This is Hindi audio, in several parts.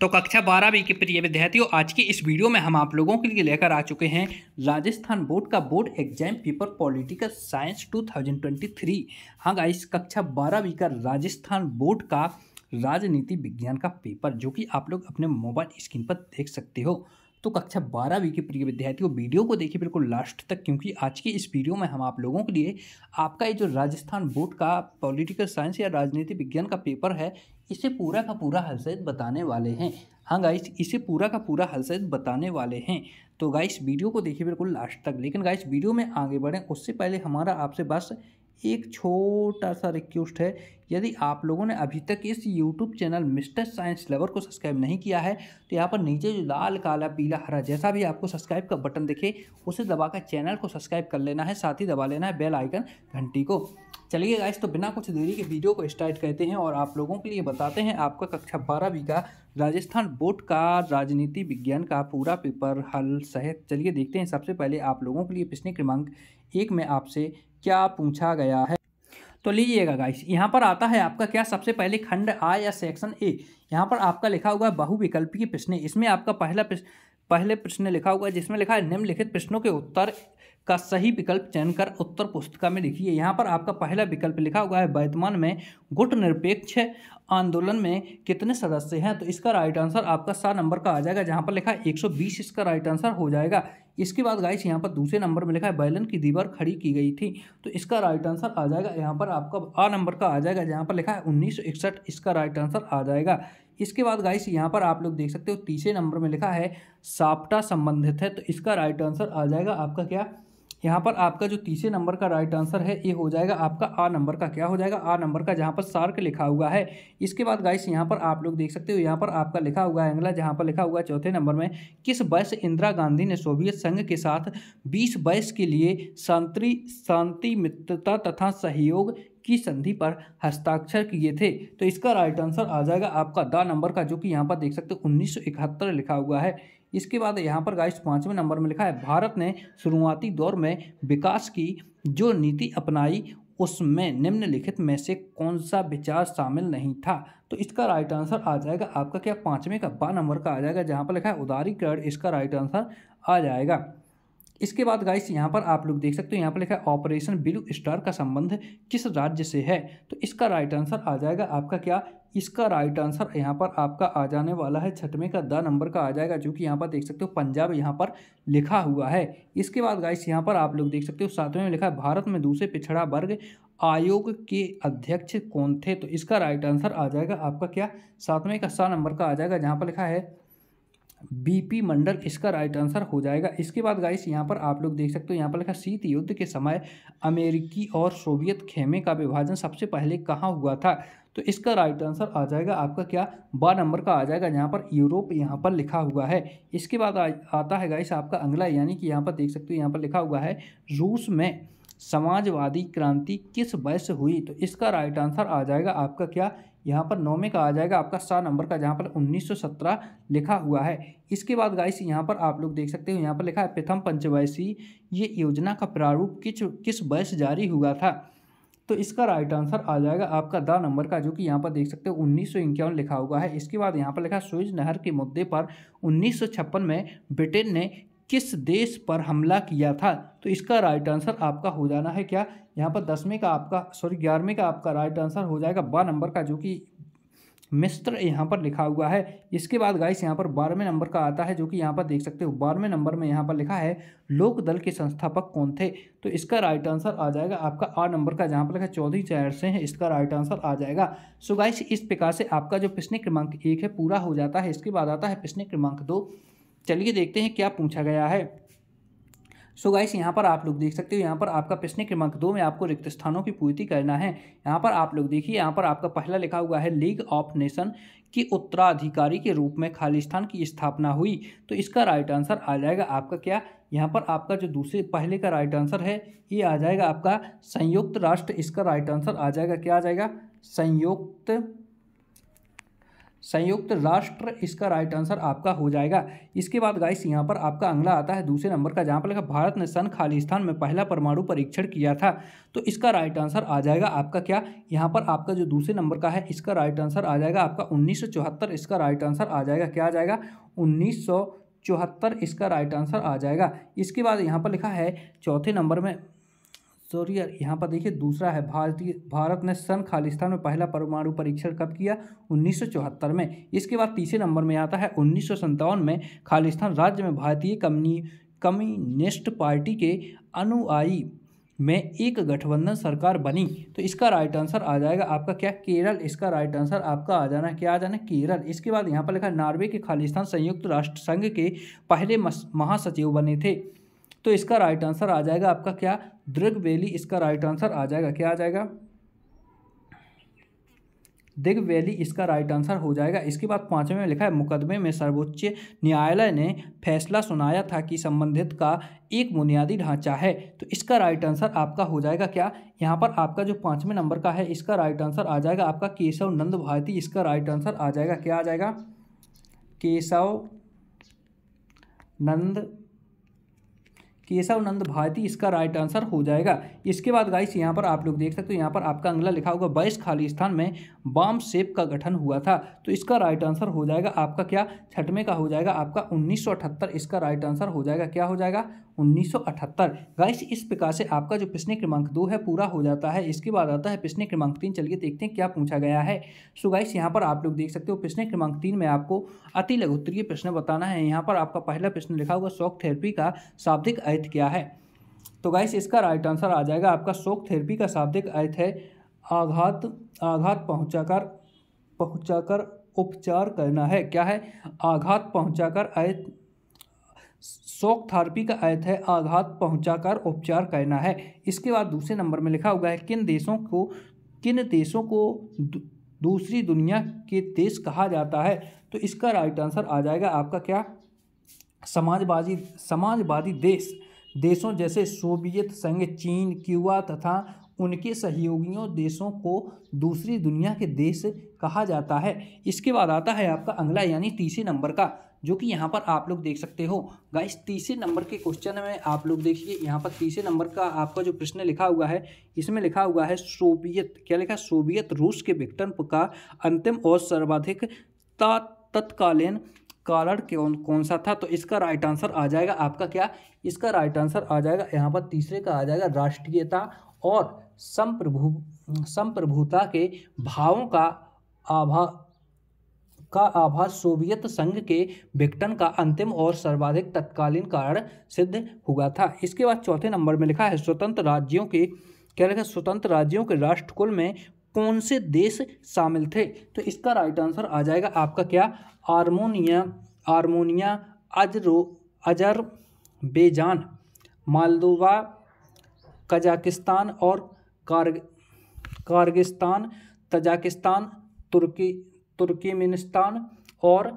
तो कक्षा बारहवीं के प्रिय विद्यार्थियों आज की इस वीडियो में हम आप लोगों के लिए लेकर आ चुके हैं राजस्थान बोर्ड का board exam paper political science 2023 हाँ गाइस कक्षा बारहवीं का राजस्थान बोर्ड का राजनीति विज्ञान का पेपर जो कि आप लोग अपने मोबाइल स्क्रीन पर देख सकते हो तो कक्षा बारहवीं के प्रिय विद्यार्थियों वीडियो को देखिए बिल्कुल लास्ट तक क्योंकि आज की इस वीडियो में हम आप लोगों के लिए आपका ये जो राजस्थान बोर्ड का पॉलिटिकल साइंस या राजनीति विज्ञान का पेपर है इसे पूरा का पूरा हल सहित बताने वाले हैं हाँ गाइस इसे पूरा का पूरा हल सहित बताने वाले हैं तो गाइस वीडियो को देखिए बिल्कुल लास्ट तक लेकिन गाइस वीडियो में आगे बढ़ें उससे पहले हमारा आपसे बस एक छोटा सा रिक्वेस्ट है यदि आप लोगों ने अभी तक इस YouTube channel mister science lover को सब्सक्राइब नहीं किया है तो यहाँ पर नीचे जो लाल काला पीला हरा जैसा भी आपको सब्सक्राइब का बटन दिखे उसे दबाकर चैनल को सब्सक्राइब कर लेना है साथ ही दबा लेना है बेल आइकन घंटी को चलिए गाइस तो बिना कुछ देरी के वीडियो को स्टार्ट करते हैं और आप लोगों के लिए बताते हैं आपका कक्षा बारहवीं का राजस्थान बोर्ड का राजनीति विज्ञान का पूरा पेपर हल सहित चलिए देखते हैं सबसे पहले आप लोगों के लिए पिछले क्रमांक एक में आपसे क्या पूछा गया है तो लीजिएगा गाइस यहाँ पर आता है आपका क्या सबसे पहले खंड आ या सेक्शन ए यहाँ पर आपका लिखा हुआ है बहुविकल्पीय प्रश्न इसमें आपका पहला पहले प्रश्न लिखा हुआ है जिसमें लिखा है निम्नलिखित प्रश्नों के उत्तर का सही विकल्प चयन कर उत्तर पुस्तिका में लिखिए यहाँ पर आपका पहला विकल्प लिखा हुआ है वर्तमान में गुट निरपेक्ष आंदोलन में कितने सदस्य हैं तो इसका राइट आंसर आपका सात नंबर का आ जाएगा जहाँ पर लिखा है बीस इसका राइट आंसर हो जाएगा इसके बाद गाइस यहाँ पर दूसरे नंबर में लिखा है बैलन की दीवार खड़ी की गई थी तो इसका राइट आंसर आ जाएगा यहाँ पर आपका आ नंबर का आ जाएगा जहाँ पर लिखा है उन्नीस इसका राइट आंसर आ जाएगा इसके बाद गाइस यहाँ पर आप लोग देख सकते हो तीसरे नंबर में लिखा है साप्टा संबंधित है तो इसका राइट आंसर आ जाएगा आपका क्या यहाँ पर आपका जो तीसरे नंबर का राइट आंसर है ये हो जाएगा आपका आ नंबर का क्या हो जाएगा आ नंबर का जहाँ पर सार्क लिखा हुआ है इसके बाद गाइस यहाँ पर आप लोग देख सकते हो यहाँ पर आपका लिखा हुआ है अंगला जहाँ पर लिखा हुआ है चौथे नंबर में किस वर्ष इंदिरा गांधी ने सोवियत संघ के साथ बीस वर्ष के लिए शांति शांति मित्रता तथा सहयोग की संधि पर हस्ताक्षर किए थे तो इसका राइट आंसर आ जाएगा आपका द नंबर का जो कि यहाँ पर देख सकते हो उन्नीस लिखा हुआ है इसके बाद यहाँ पर गाइस पाँचवें नंबर में लिखा है भारत ने शुरुआती दौर में विकास की जो नीति अपनाई उसमें निम्नलिखित में से कौन सा विचार शामिल नहीं था तो इसका राइट आंसर आ जाएगा आपका क्या पाँचवें का बारह नंबर का आ जाएगा जहाँ पर लिखा है उदारीकरण इसका राइट आंसर आ जाएगा इसके बाद गाइस यहाँ पर आप लोग देख सकते हो यहाँ पर लिखा है ऑपरेशन ब्लू स्टार का संबंध किस राज्य से है तो इसका राइट आंसर आ जाएगा आपका क्या इसका राइट आंसर यहाँ पर आपका आ जाने वाला है छठवें का द नंबर का आ जाएगा जो कि यहाँ पर देख सकते हो पंजाब यहाँ पर लिखा हुआ है इसके बाद गाइस यहाँ पर आप लोग देख सकते हो सातवें में लिखा है भारत में दूसरे पिछड़ा वर्ग आयोग के अध्यक्ष कौन थे तो इसका राइट आंसर आ जाएगा आपका क्या सातवें का सा नंबर का आ जाएगा जहाँ पर लिखा है बीपी मंडल इसका राइट आंसर हो जाएगा इसके बाद गाइस यहाँ पर आप लोग देख सकते हो यहाँ पर लिखा शीत युद्ध के समय अमेरिकी और सोवियत खेमे का विभाजन सबसे पहले कहाँ हुआ था तो इसका राइट आंसर आ जाएगा आपका क्या बा नंबर का आ जाएगा यहाँ पर यूरोप यहाँ पर लिखा हुआ है इसके बाद आता है गाइस आपका अंगला यानी कि यहाँ पर देख सकते हो यहाँ पर लिखा हुआ है रूस में समाजवादी क्रांति किस वर्ष हुई तो इसका राइट आंसर आ जाएगा आपका क्या यहाँ पर नौ में कहा जाएगा आपका सा नंबर का जहाँ पर 1917 लिखा हुआ है इसके बाद गाइस यहाँ पर आप लोग देख सकते हो यहाँ पर लिखा है प्रथम पंचवर्षीय ये योजना का प्रारूप किस किस वर्ष जारी हुआ था तो इसका राइट आंसर आ जाएगा आपका द नंबर का जो कि यहाँ पर देख सकते हो उन्नीस लिखा हुआ है इसके बाद यहाँ पर लिखा सुइज नहर के मुद्दे पर उन्नीस में ब्रिटेन ने किस देश पर हमला किया था तो इसका राइट आंसर आपका हो जाना है क्या यहाँ पर दसवें का आपका सॉरी ग्यारहवें का आपका राइट आंसर हो जाएगा बारह नंबर का जो कि मिस्र यहाँ पर लिखा हुआ है इसके बाद गाइस यहाँ पर बारहवें नंबर का आता है जो कि यहाँ पर देख सकते हो बारहवें नंबर में यहाँ पर लिखा है लोक दल के संस्थापक कौन थे तो इसका राइट आंसर आ जाएगा आपका आठ नंबर का जहाँ पर लिखा चौधरी चार से है इसका राइट आंसर आ जाएगा सो गाइस इस प्रकार से आपका जो प्रश्न क्रमांक एक है पूरा हो जाता है इसके बाद आता है प्रश्न क्रमांक दो चलिए देखते हैं क्या पूछा गया है सो गाइस यहाँ पर आप लोग देख सकते हो यहाँ पर आपका प्रश्न क्रमांक दो में आपको रिक्त स्थानों की पूर्ति करना है यहाँ पर आप लोग देखिए यहाँ पर आपका पहला लिखा हुआ है लीग ऑफ नेशन के उत्तराधिकारी के रूप में खालिस्तान की स्थापना हुई तो इसका राइट आंसर आ जाएगा आपका क्या यहाँ पर आपका जो दूसरे पहले का राइट आंसर है ये आ जाएगा आपका संयुक्त राष्ट्र इसका राइट आंसर आ जाएगा क्या आ जाएगा संयुक्त संयुक्त राष्ट्र इसका राइट आंसर आपका हो जाएगा इसके बाद गाइस यहाँ पर आपका अंगला आता है दूसरे नंबर का जहाँ पर लिखा भारत ने सन खालिस्तान में पहला परमाणु परीक्षण किया था तो इसका राइट आंसर आ जाएगा आपका क्या यहाँ पर आपका जो दूसरे नंबर का है इसका राइट आंसर आ जाएगा आपका उन्नीस इसका राइट आंसर आ जाएगा क्या आ जाएगा उन्नीस चौहत्तर इसका राइट आंसर आ जाएगा इसके बाद यहाँ पर लिखा है चौथे नंबर में सॉरी यार यहाँ पर देखिए दूसरा है भारतीय भारत ने सन खालिस्तान में पहला परमाणु परीक्षण कब किया 1974 में इसके बाद तीसरे नंबर में आता है उन्नीस में खालिस्तान राज्य में भारतीय कम्युनी कम्युनिस्ट पार्टी के अनुयायी में एक गठबंधन सरकार बनी तो इसका राइट आंसर आ जाएगा आपका क्या केरल इसका राइट आंसर आपका आ जाना क्या आ जाना केरल इसके बाद यहाँ पर लिखा नॉर्वे के खालिस्तान संयुक्त राष्ट्र संघ के पहले महासचिव बने थे तो इसका राइट आंसर आ जाएगा आपका क्या वैली इसका राइट आंसर आ जाएगा क्या आ जाएगा दिग वैली इसका राइट आंसर हो जाएगा इसके बाद पांचवें में लिखा है मुकदमे में सर्वोच्च न्यायालय ने फैसला सुनाया था कि संबंधित का एक बुनियादी ढांचा है तो इसका राइट आंसर आपका हो जाएगा क्या यहाँ पर आपका जो पांचवें नंबर का है इसका राइट आंसर आ जाएगा आपका केशव नंद भारती इसका राइट आंसर आ जाएगा क्या आ जाएगा केशव नंद केशवनंद भारती इसका राइट आंसर हो जाएगा इसके बाद गाइस यहाँ पर आप लोग देख सकते हो यहाँ पर आपका अंगला लिखा होगा बाईस खाली स्थान में बाम सेप का गठन हुआ था तो इसका राइट आंसर हो जाएगा आपका क्या छठवें का हो जाएगा आपका 1978 इसका राइट आंसर हो जाएगा क्या हो जाएगा 1978 गाइस इस प्रकार से आपका जो प्रश्न क्रमांक दो है पूरा हो जाता है इसके बाद आता है प्रश्न क्रमांक तीन चलिए देखते हैं क्या पूछा गया है सो गाइस यहाँ पर आप लोग देख सकते हो प्रश्न क्रमांक तीन में आपको अति लघुत्तरीय प्रश्न बताना है यहाँ पर आपका पहला प्रश्न लिखा होगा शॉक थेरेपी का शाब्दिक अर्थ क्या है तो गाइस इसका राइट आंसर आ जाएगा आपका शोक थेरेपी का शाब्दिक अर्थ है आघात आघात पहुंचाकर पहुंचाकर उपचार करना है क्या है आघात पहुंचाकर आय शोक थेरेपी का अर्थ है आघात पहुंचाकर उपचार करना है इसके बाद दूसरे नंबर में लिखा हुआ है किन देशों को किन देशों को दूसरी दुनिया के देश कहा जाता है तो इसका राइट आंसर आ जाएगा आपका क्या समाजवादी समाजवादी देश देशों जैसे सोवियत संघ चीन क्यूबा तथा उनके सहयोगियों देशों को दूसरी दुनिया के देश कहा जाता है इसके बाद आता है आपका अगला यानी तीसरे नंबर का जो कि यहाँ पर आप लोग देख सकते हो गाइस तीसरे नंबर के क्वेश्चन में आप लोग देखिए यहाँ पर तीसरे नंबर का आपका जो प्रश्न लिखा हुआ है इसमें लिखा हुआ है सोवियत क्या लिखा सोवियत रूस के विघटन का अंतिम और सर्वाधिक तत्कालीन कारण कौन कौन सा था तो इसका राइट आंसर आ जाएगा आपका क्या इसका राइट आंसर आ जाएगा यहाँ पर तीसरे का आ जाएगा राष्ट्रीयता और संप्रभु संप्रभुता के भावों का आभा का आभास सोवियत संघ के विघटन का अंतिम और सर्वाधिक तत्कालीन कारण सिद्ध हुआ था इसके बाद चौथे नंबर में लिखा है स्वतंत्र राज्यों के क्या लिखा स्वतंत्र राज्यों के राष्ट्रकुल में कौन से देश शामिल थे तो इसका राइट आंसर आ जाएगा आपका क्या आर्मोनिया आर्मोनिया अजरो अजर बेजान मालदोवा कजाकिस्तान और कार्ग, कारगिस्तान तजाकिस्तान तुर्की तुर्कीमिनिस्तान और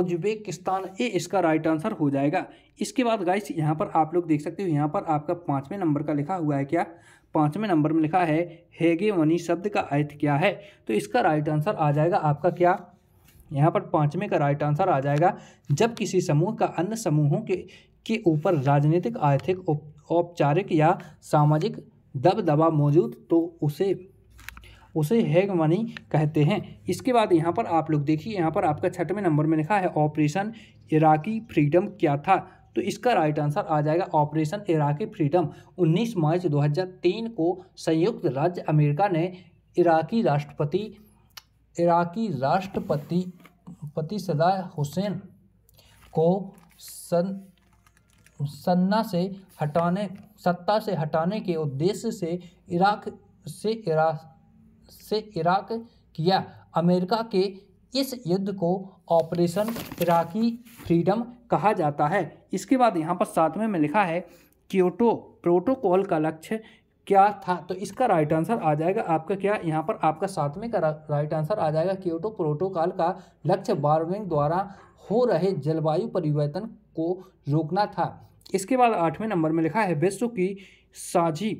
उज्बेकिस्तान ये इसका राइट आंसर हो जाएगा इसके बाद गाइस यहाँ पर आप लोग देख सकते हो यहाँ पर आपका पाँचवें नंबर का लिखा हुआ है क्या पाँचवें नंबर में लिखा है हेगे वनी शब्द का अर्थ क्या है तो इसका राइट आंसर आ जाएगा आपका क्या यहाँ पर पाँचवें का राइट आंसर आ जाएगा जब किसी समूह का अन्य समूहों के के ऊपर राजनीतिक आर्थिक औपचारिक या सामाजिक दबदबा मौजूद तो उसे उसे हैग मनी कहते हैं इसके बाद यहाँ पर आप लोग देखिए यहाँ पर आपका छठवें नंबर में लिखा है ऑपरेशन इराकी फ्रीडम क्या था तो इसका राइट आंसर आ जाएगा ऑपरेशन इराकी फ्रीडम 19 मार्च 2003 को संयुक्त राज्य अमेरिका ने इराकी राष्ट्रपति इराकी राष्ट्रपति पति सदा हुसैन को सन सन्ना से हटाने सत्ता से हटाने के उद्देश्य से इराक से इराक से इराक किया अमेरिका के इस युद्ध को ऑपरेशन इराकी फ्रीडम कहा जाता है इसके बाद यहाँ पर सातवें में लिखा है क्योटो प्रोटोकॉल का लक्ष्य क्या था तो इसका राइट आंसर आ जाएगा आपका क्या यहाँ पर आपका सातवें का राइट आंसर आ जाएगा क्योटो प्रोटोकॉल का लक्ष्य बारविंग द्वारा हो रहे जलवायु परिवर्तन को रोकना था इसके बाद आठवें नंबर में लिखा है विश्व की साझी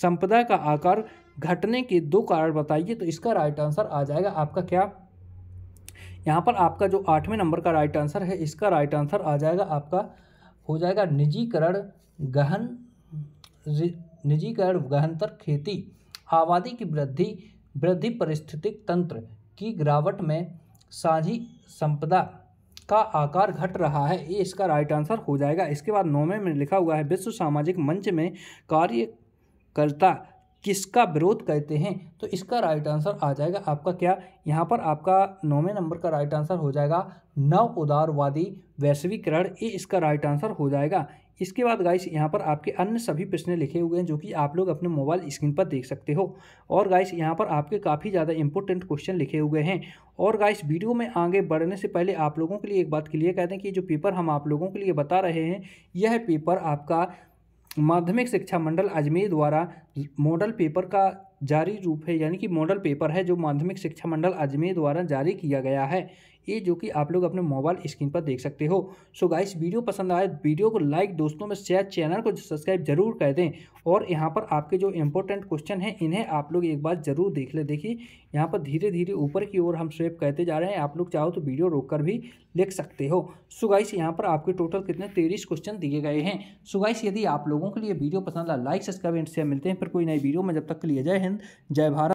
संपदा का आकार घटने के दो कारण बताइए तो इसका राइट आंसर आ जाएगा आपका क्या यहाँ पर आपका जो आठवें नंबर का राइट आंसर है इसका राइट आंसर आ जाएगा आपका हो जाएगा निजीकरण गहन निजीकरण गहनतर खेती आबादी की वृद्धि वृद्धि परिस्थितिक तंत्र की गिरावट में साझी संपदा का आकार घट रहा है ये इसका राइट आंसर हो जाएगा इसके बाद नौवे में लिखा हुआ है विश्व सामाजिक मंच में कार्यकर्ता किसका विरोध कहते हैं तो इसका राइट आंसर आ जाएगा आपका क्या यहाँ पर आपका नौवें नंबर का राइट आंसर हो जाएगा नव उदारवादी वैश्वीकरण ये इसका राइट आंसर हो जाएगा इसके बाद गाइस यहाँ पर आपके अन्य सभी प्रश्न लिखे हुए हैं जो कि आप लोग अपने मोबाइल स्क्रीन पर देख सकते हो और गाइस यहाँ पर आपके काफ़ी ज़्यादा इंपॉर्टेंट क्वेश्चन लिखे हुए हैं और गाइस वीडियो में आगे बढ़ने से पहले आप लोगों के लिए एक बात क्लियर कह दें कि जो पेपर हम आप लोगों के लिए बता रहे हैं यह पेपर आपका माध्यमिक शिक्षा मंडल अजमेर द्वारा मॉडल पेपर का जारी रूप है यानी कि मॉडल पेपर है जो माध्यमिक शिक्षा मंडल अजमेर द्वारा जारी किया गया है ये जो कि आप लोग अपने मोबाइल स्क्रीन पर देख सकते हो सो गाइस वीडियो पसंद आए वीडियो को लाइक दोस्तों में शेयर चैनल को सब्सक्राइब जरूर कर दें और यहाँ पर आपके जो इंपॉर्टेंट क्वेश्चन हैं इन्हें आप लोग एक बार जरूर देख ले देखिए यहाँ पर धीरे धीरे ऊपर की ओर हम स्वेप कहते जा रहे हैं आप लोग चाहो तो वीडियो रोक कर भी लिख सकते हो सो गाइस यहाँ पर आपके टोटल कितने तेईस क्वेश्चन दिए गए हैं सो गाइस यदि आप लोगों के लिए वीडियो पसंद आए लाइक सब्सक्राइब एंड शेयर मिलते हैं फिर कोई नई वीडियो में जब तक के लिए जय हिंद जय भारत